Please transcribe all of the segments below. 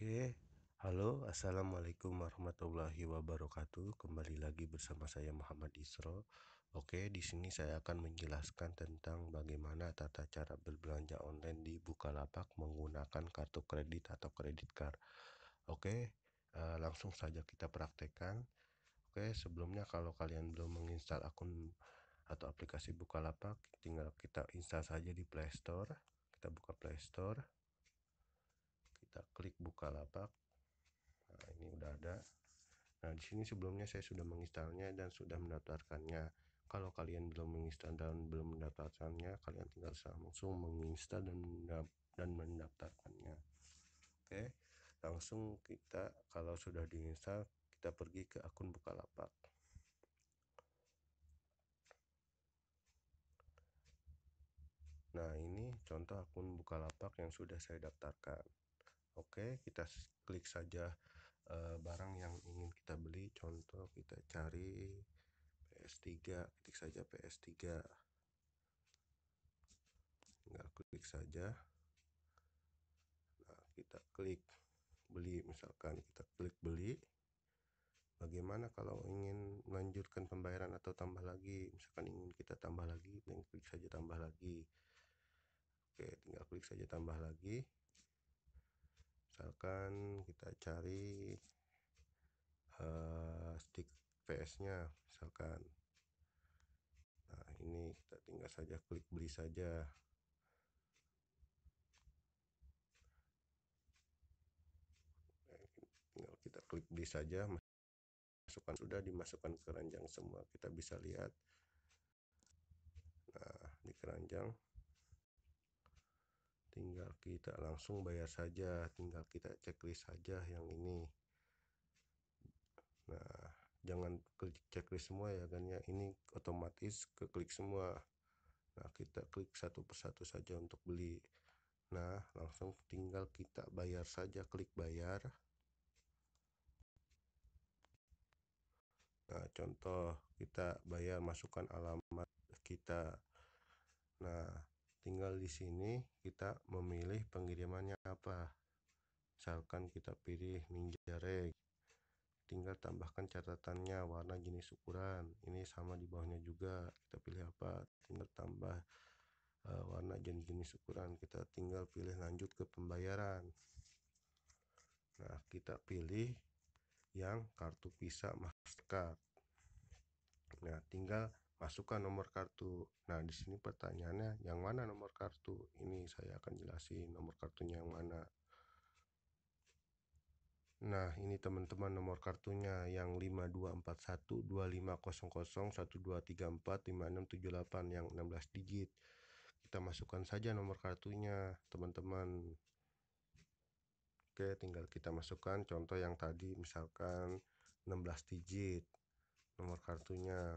Oke, halo, assalamualaikum warahmatullahi wabarakatuh. Kembali lagi bersama saya Muhammad Isro. Oke, di sini saya akan menjelaskan tentang bagaimana tata cara berbelanja online di Bukalapak menggunakan kartu kredit atau kredit card. Oke, eh, langsung saja kita praktekkan. Oke, sebelumnya kalau kalian belum menginstal akun atau aplikasi Bukalapak, tinggal kita install saja di Play Store. Kita buka Play Store kita klik lapak. Nah, ini udah ada. Nah, di sini sebelumnya saya sudah menginstalnya dan sudah mendaftarkannya. Kalau kalian belum menginstal dan belum mendaftarkannya, kalian tinggal langsung menginstal dan dan mendaftarkannya. Oke, langsung kita kalau sudah diinstal, kita pergi ke akun buka Bukalapak. Nah, ini contoh akun buka lapak yang sudah saya daftarkan. Oke, kita klik saja uh, barang yang ingin kita beli. Contoh kita cari PS3, klik saja PS3. Tinggal klik saja. Nah, kita klik beli misalkan kita klik beli. Bagaimana kalau ingin melanjutkan pembayaran atau tambah lagi? Misalkan ingin kita tambah lagi, klik saja tambah lagi. Oke, tinggal klik saja tambah lagi misalkan kita cari uh, stick PS nya misalkan nah ini kita tinggal saja klik beli saja tinggal kita klik beli saja masukkan sudah dimasukkan ke keranjang semua kita bisa lihat nah di keranjang tinggal kita langsung bayar saja tinggal kita checklist saja yang ini nah jangan klik checklist semua ya kan ya ini otomatis ke klik semua nah kita klik satu persatu saja untuk beli nah langsung tinggal kita bayar saja klik bayar nah contoh kita bayar masukkan alamat kita nah tinggal di sini kita memilih pengirimannya apa misalkan kita pilih Ninja Ninjareg tinggal tambahkan catatannya warna jenis ukuran ini sama di bawahnya juga kita pilih apa tinggal tambah uh, warna dan jenis ukuran kita tinggal pilih lanjut ke pembayaran nah kita pilih yang kartu visa mastercard nah tinggal masukkan nomor kartu. Nah, di sini pertanyaannya yang mana nomor kartu? Ini saya akan jelasin nomor kartunya yang mana. Nah, ini teman-teman nomor kartunya yang 5241-2500-1234-5678 yang 16 digit. Kita masukkan saja nomor kartunya, teman-teman. Oke, tinggal kita masukkan contoh yang tadi misalkan 16 digit nomor kartunya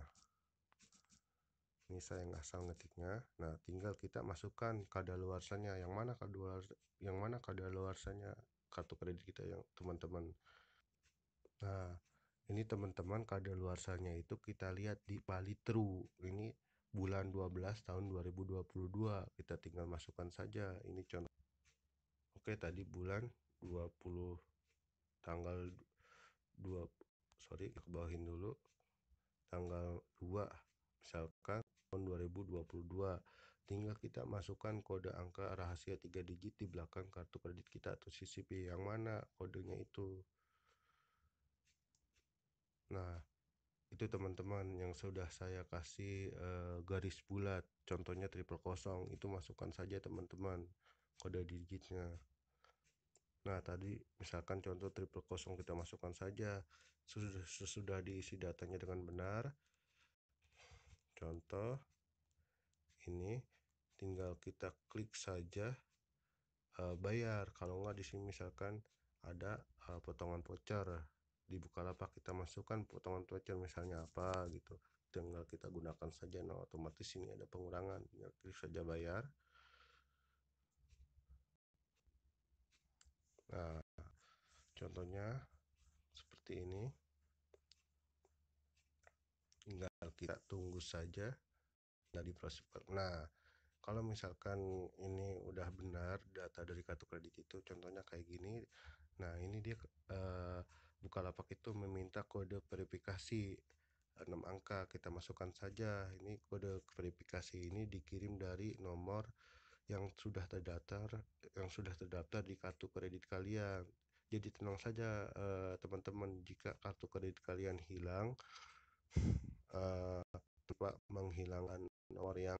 ini saya nggak asal ngetiknya nah tinggal kita masukkan luarsanya yang mana kadar yang mana luarsanya kartu kredit kita yang teman-teman nah ini teman-teman luarsanya itu kita lihat di Palitru ini bulan 12 tahun 2022 kita tinggal masukkan saja ini contoh Oke tadi bulan 20 tanggal 2 sorry bawahin dulu tanggal 2 misalkan tahun 2022 tinggal kita masukkan kode angka rahasia 3 digit di belakang kartu kredit kita atau CCP yang mana kodenya itu nah itu teman-teman yang sudah saya kasih e, garis bulat contohnya triple kosong itu masukkan saja teman-teman kode digitnya nah tadi misalkan contoh triple kosong kita masukkan saja sesudah, sesudah diisi datanya dengan benar contoh ini tinggal kita klik saja uh, bayar kalau nggak di sini misalkan ada uh, potongan voucher di Bukalapak kita masukkan potongan voucher misalnya apa gitu tinggal kita gunakan saja nah otomatis ini ada pengurangan tinggal klik saja bayar nah contohnya seperti ini kita tunggu saja dari proses nah kalau misalkan ini udah benar data dari kartu kredit itu contohnya kayak gini nah ini dia buka eh, Bukalapak itu meminta kode verifikasi 6 angka kita masukkan saja ini kode verifikasi ini dikirim dari nomor yang sudah terdaftar yang sudah terdaftar di kartu kredit kalian jadi tenang saja eh, teman-teman eh, teman -teman, jika kartu kredit kalian hilang uh, menghilangkan nomor yang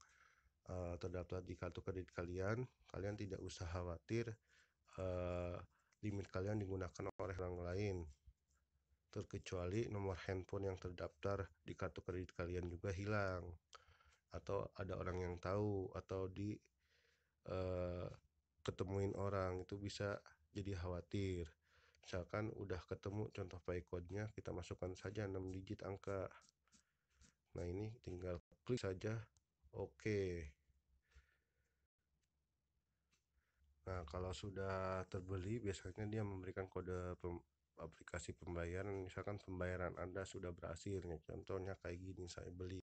uh, eh, terdaftar di kartu kredit kalian, kalian tidak usah khawatir uh, limit kalian digunakan oleh orang lain. Terkecuali nomor handphone yang terdaftar di kartu kredit kalian juga hilang atau ada orang yang tahu atau di uh, ketemuin orang itu bisa jadi khawatir. Misalkan udah ketemu contoh pay nya kita masukkan saja 6 digit angka nah ini tinggal klik saja oke okay. Nah, kalau sudah terbeli biasanya dia memberikan kode pem aplikasi pembayaran. Misalkan pembayaran Anda sudah berhasil. nih. Contohnya kayak gini, saya beli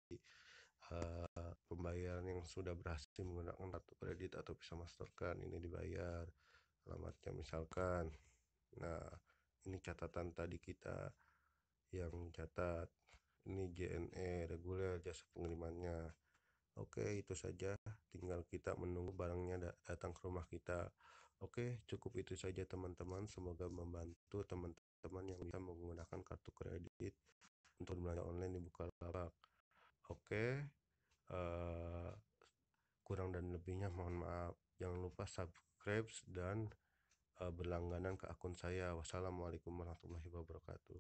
uh, pembayaran yang sudah berhasil menggunakan kartu kredit atau bisa Mastercard. Ini dibayar alamatnya misalkan. Nah, ini catatan tadi kita yang catat ini JNE reguler jasa pengirimannya oke itu saja tinggal kita menunggu barangnya datang ke rumah kita oke cukup itu saja teman-teman semoga membantu teman-teman yang bisa menggunakan kartu kredit untuk belanja online di Bukalapak oke uh, kurang dan lebihnya mohon maaf jangan lupa subscribe dan uh, berlangganan ke akun saya wassalamualaikum warahmatullahi wabarakatuh